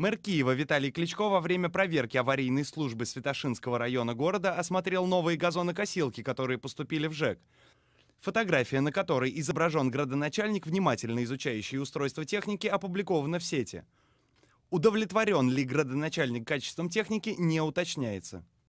Мэр Киева Виталий Кличко во время проверки аварийной службы Святошинского района города осмотрел новые газонокосилки, которые поступили в ЖЭК. Фотография, на которой изображен градоначальник, внимательно изучающий устройство техники, опубликована в сети. Удовлетворен ли градоначальник качеством техники, не уточняется.